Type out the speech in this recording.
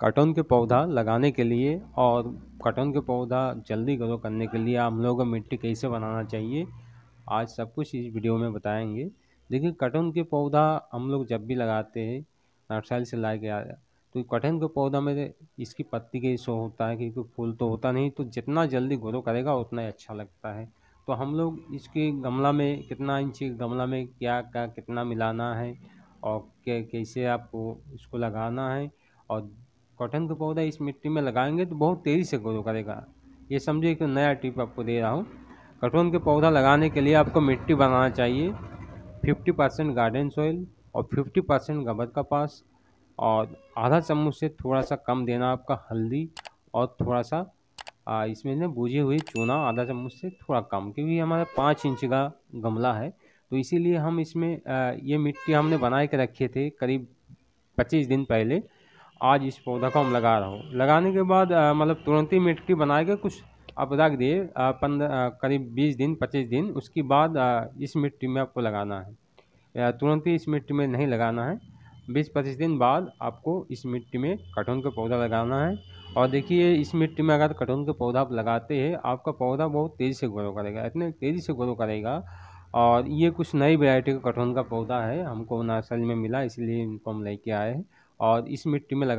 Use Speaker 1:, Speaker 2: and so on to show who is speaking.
Speaker 1: कटहल के पौधा लगाने के लिए और कटहल के पौधा जल्दी ग्रो करने के लिए हम लोगों को मिट्टी कैसे बनाना चाहिए आज सब कुछ इस वीडियो में बताएंगे देखिए कटहल के पौधा हम लोग जब भी लगाते हैं नर्सरी से लाए गया तो कटहल के पौधा में इसकी पत्ती के शो होता है क्योंकि फूल तो होता नहीं तो जितना जल्दी ग्रो करेगा उतना ही अच्छा लगता है तो हम लोग इसके गमला में कितना इंच गमला में क्या क्या कितना मिलाना है और कैसे आपको इसको लगाना है और कॉटन का पौधा इस मिट्टी में लगाएंगे तो बहुत तेज़ी से ग्रो करेगा ये समझिए कि नया टिप आपको दे रहा हूँ कॉटन के पौधा लगाने के लिए आपको मिट्टी बनाना चाहिए 50 परसेंट गार्डन सॉइल और 50 परसेंट गबर का पास और आधा चम्मच से थोड़ा सा कम देना आपका हल्दी और थोड़ा सा आ, इसमें ना बुझे हुए चूना आधा चम्मच से थोड़ा कम क्योंकि हमारा पाँच इंच का गमला है तो इसीलिए हम इसमें आ, ये मिट्टी हमने बना के रखे थे करीब पच्चीस दिन पहले आज इस पौधा को हम लगा रहा हूँ लगाने के बाद मतलब तुरंत ही मिट्टी बना के कुछ आप रख दिए पंद्रह करीब बीस दिन पच्चीस दिन उसके बाद इस मिट्टी में आपको लगाना है तुरंत ही इस मिट्टी में नहीं लगाना है बीस पच्चीस दिन बाद आपको इस मिट्टी में कटहन का पौधा लगाना है और देखिए इस मिट्टी में अगर कटहन का पौधा आप लगाते हैं आपका पौधा बहुत तेज़ी से ग्रो करेगा इतने तेज़ी से ग्रो करेगा और ये कुछ नई वैरायटी का कटहन का पौधा है हमको नर्सरी में मिला इसलिए इनको हम लेके आए हैं और इस मिट्टी में लगा